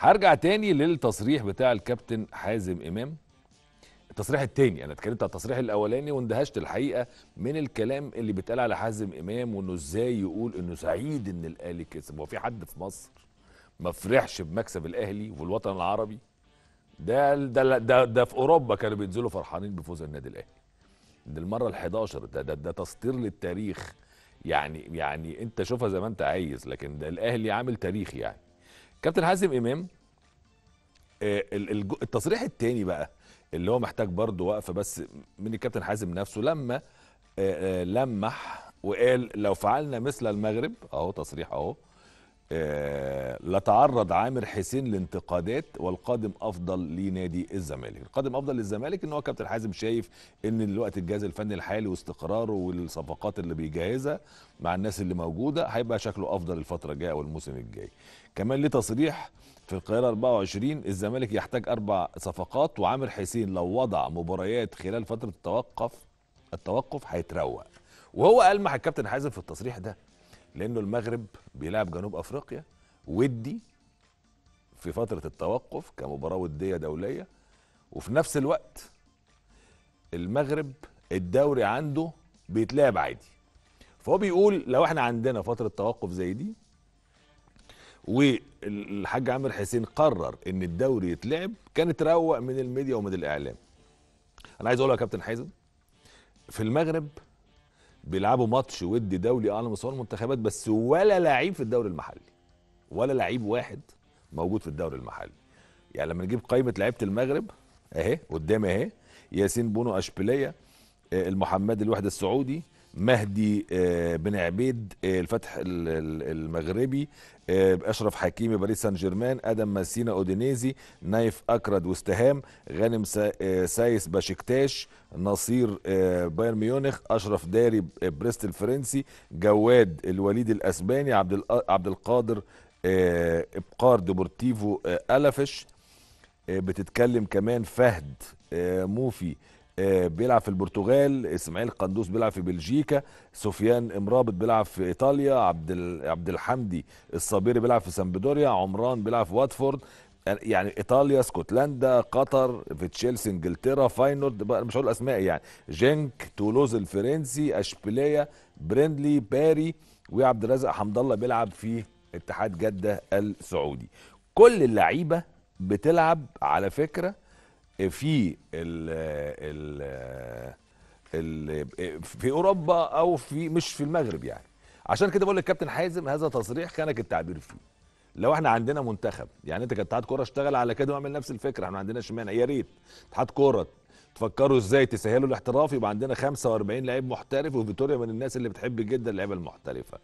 هرجع تاني للتصريح بتاع الكابتن حازم امام التصريح التاني انا اتكلمت على التصريح الاولاني واندهشت الحقيقه من الكلام اللي بيتقال على حازم امام وانه ازاي يقول انه سعيد ان الاهلي كسب هو في حد في مصر ما فرحش بمكسب الاهلي وفي الوطن العربي ده ده ده, ده في اوروبا كانوا بينزلوا فرحانين بفوز النادي الاهلي للمره المره ال11 ده, ده ده تسطير للتاريخ يعني يعني انت شوفها زي ما انت عايز لكن ده الاهلي عامل تاريخ يعني كابتن حازم امام آه، التصريح الثاني بقى اللي هو محتاج برضه وقفه بس من الكابتن حازم نفسه لما آه، آه، لمح وقال لو فعلنا مثل المغرب اهو تصريح اهو آه، لتعرض عامر حسين لانتقادات والقادم افضل لنادي الزمالك القادم افضل للزمالك ان هو كابتن حازم شايف ان دلوقتي الجهاز الفني الحالي واستقراره والصفقات اللي بيجهزها مع الناس اللي موجوده هيبقى شكله افضل الفتره الجايه والموسم الجاي كمان ليه تصريح في القاهرة 24 الزمالك يحتاج أربع صفقات وعامر حسين لو وضع مباريات خلال فترة التوقف التوقف هيتروق وهو قال مع الكابتن حازم في التصريح ده لانه المغرب بيلعب جنوب افريقيا ودي في فتره التوقف كمباراه وديه دوليه وفي نفس الوقت المغرب الدوري عنده بيتلعب عادي فهو بيقول لو احنا عندنا فتره توقف زي دي والحاج عامر حسين قرر ان الدوري يتلعب كان اتروق من الميديا ومن الاعلام انا عايز اقول يا كابتن حازم في المغرب بيلعبوا ماتش ودي دولي على اه مستوى المنتخبات بس ولا لعيب في الدوري المحلي ولا لعيب واحد موجود في الدوري المحلي يعني لما نجيب قائمه لعيبه المغرب اهي قدامي اهي ياسين بونو اشبيليه آه، المحمد الوحده السعودي مهدي آه، بن عبيد آه، الفتح المغربي آه، اشرف حكيمي باريس سان جيرمان ادم ماسينا اودينيزي نايف اكرد واستهام غانم سايس باشكتاش نصير بايرن ميونخ اشرف داري بريست الفرنسي جواد الوليد الاسباني عبد عبد القادر ابقار ديبورتيفو الافش بتتكلم كمان فهد موفي بيلعب في البرتغال اسماعيل قندوس بيلعب في بلجيكا سفيان امرابط بيلعب في ايطاليا عبد عبد الحمدي الصبيري بيلعب في سامبدوريا عمران بيلعب في واتفورد يعني ايطاليا اسكتلندا قطر في تشيلسي انجلترا فاينورد مش هقول اسماء يعني جينك تولوز الفرنسي اشبيليه بريندلي باري وعبد الرازق حمد الله بيلعب في اتحاد جده السعودي كل اللعيبه بتلعب على فكره في ال ال ال في اوروبا او في مش في المغرب يعني عشان كده بقول لك كابتن حازم هذا تصريح كانك التعبير فيه لو احنا عندنا منتخب يعني انت كاتحاد كوره اشتغل على كده واعمل نفس الفكره احنا ما عندناش مانع يا ريت اتحاد كوره تفكروا ازاي تسهلوا الاحتراف يبقى عندنا 45 لعيب محترف وفيتوريا من الناس اللي بتحب جدا اللعيبه المحترفه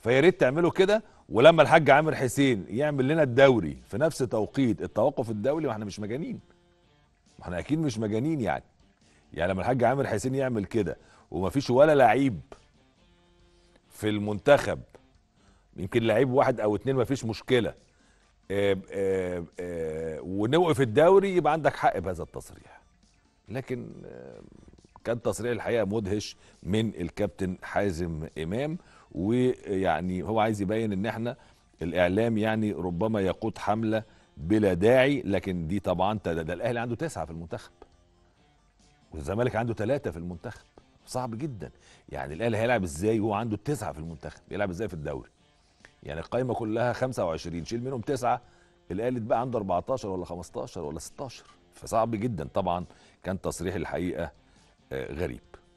فيا ريت تعملوا كده ولما الحاج عامر حسين يعمل لنا الدوري في نفس توقيت التوقف الدولي واحنا مش مجانين ما احنا اكيد مش مجانين يعني يعني لما الحاج عامر حسين يعمل كده ومفيش ولا لعيب في المنتخب يمكن لعيب واحد او اتنين مفيش مشكله آه، آه، آه، ونوقف الدوري يبقى عندك حق بهذا التصريح لكن كان تصريح الحقيقه مدهش من الكابتن حازم امام ويعني هو عايز يبين ان احنا الاعلام يعني ربما يقود حمله بلا داعي لكن دي طبعا ده, ده الاهلي عنده تسعه في المنتخب والزمالك عنده ثلاثه في المنتخب صعب جدا يعني الاهلي هيلعب ازاي وهو عنده تسعه في المنتخب يلعب ازاي في الدوري يعني القايمه كلها 25 شيل منهم تسعه الاهلي بقى عنده 14 ولا 15 ولا 16 فصعب جدا طبعا كان تصريح الحقيقه آه، غريب